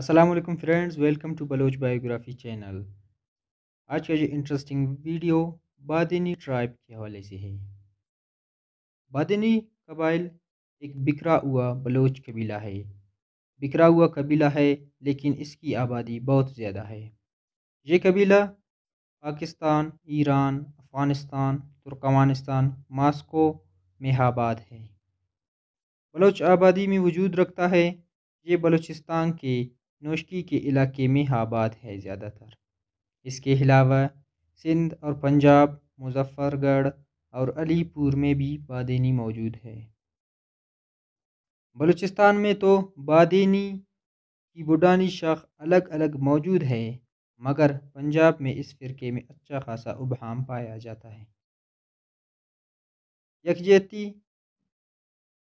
Aslam friends welcome to Baloch biography channel आज का जो इंटरेस्टिंग वीडियो बादनी ट्राइब के हवाले से है बादनी कबाइल एक बिखरा हुआ बलोच कबीला है बिखरा हुआ कबीला है लेकिन इसकी आबादी बहुत ज़्यादा है ये कबीला Pakistan Iran Afghanistan Turkmenistan Moscow में आबाद है बलोच आबादी में वजूद रखता है ये बलूचिस्तान के नोश्की के इलाके में आबाद है ज़्यादातर इसके अलावा सिंध और पंजाब मुजफ्फरगढ़ और अलीपुर में भी बादनी मौजूद है बलूचिस्तान में तो बादनी की बुडानी शाख अलग अलग मौजूद है मगर पंजाब में इस फ़िरके में अच्छा खासा उबहम पाया जाता है यकजहती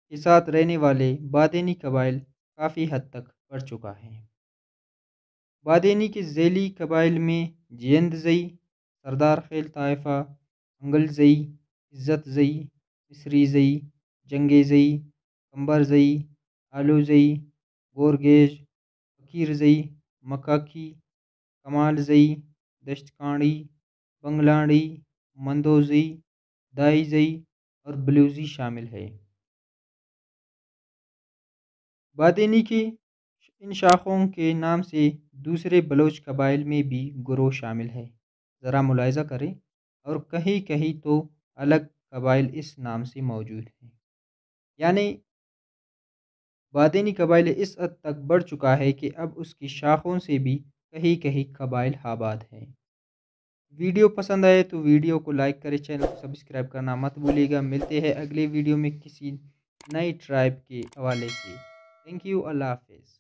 के साथ रहने वाले बादनी कबाइल काफ़ी हद तक बढ़ चुका है बादनी के जैली कबाइल में जई सरदार खेल ताइफा अंगलजई इज़्ज़तजई जई जंगेजई कंबरजई आलूजई गोरगेज जई मकाकी जई दश्तकानी बंगलाड़ी मंदोजई जई और ब्लूजी शामिल है बादनी के इन शाख़ों के नाम से दूसरे बलोच कबाइल में भी ग्रोह शामिल है ज़रा मुलायजा करें और कहीं कहीं तो अलग कबाइल इस नाम से मौजूद हैं यानी बादनी कबाइल इस हद तक बढ़ चुका है कि अब उसकी शाखों से भी कहीं कहीं कबाइल आबाद हैं वीडियो पसंद आए तो वीडियो को लाइक करें चैनल को सब्सक्राइब करना मत भूलिएगा मिलते हैं अगले वीडियो में किसी नई ट्राइब के हवाले से थैंक यू अल्लाह हाफिज़